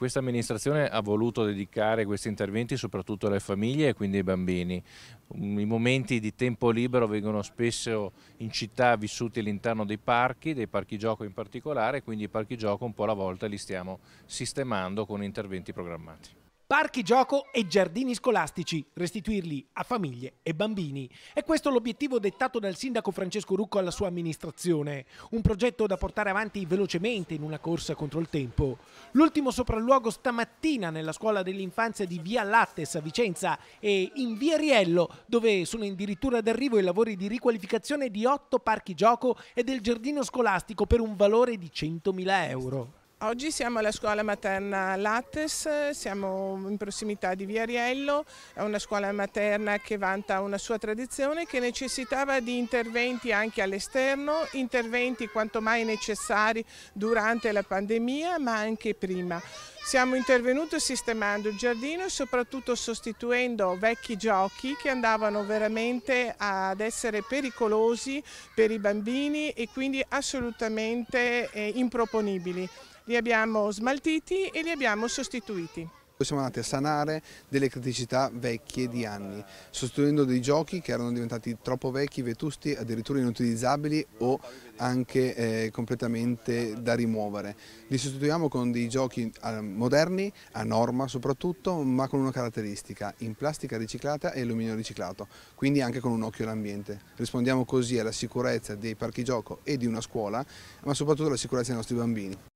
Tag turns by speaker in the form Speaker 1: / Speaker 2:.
Speaker 1: Questa amministrazione ha voluto dedicare questi interventi soprattutto alle famiglie e quindi ai bambini. Mm, I momenti di tempo libero vengono spesso in città vissuti all'interno dei parchi, dei parchi gioco in particolare, quindi i parchi gioco un po' alla volta li stiamo sistemando con interventi programmati
Speaker 2: parchi gioco e giardini scolastici, restituirli a famiglie e bambini. È questo l'obiettivo dettato dal sindaco Francesco Rucco alla sua amministrazione, un progetto da portare avanti velocemente in una corsa contro il tempo. L'ultimo sopralluogo stamattina nella scuola dell'infanzia di Via Lattes a Vicenza e in Via Riello, dove sono addirittura d'arrivo i lavori di riqualificazione di otto parchi gioco e del giardino scolastico per un valore di 100.000 euro.
Speaker 3: Oggi siamo alla scuola materna Lattes, siamo in prossimità di Via Riello, è una scuola materna che vanta una sua tradizione che necessitava di interventi anche all'esterno, interventi quanto mai necessari durante la pandemia ma anche prima. Siamo intervenuti sistemando il giardino e soprattutto sostituendo vecchi giochi che andavano veramente ad essere pericolosi per i bambini e quindi assolutamente eh, improponibili li abbiamo smaltiti e li abbiamo sostituiti.
Speaker 4: siamo andati a sanare delle criticità vecchie di anni, sostituendo dei giochi che erano diventati troppo vecchi, vetusti, addirittura inutilizzabili o anche eh, completamente da rimuovere. Li sostituiamo con dei giochi eh, moderni, a norma soprattutto, ma con una caratteristica, in plastica riciclata e alluminio riciclato, quindi anche con un occhio all'ambiente. Rispondiamo così alla sicurezza dei parchi gioco e di una scuola, ma soprattutto alla sicurezza dei nostri bambini.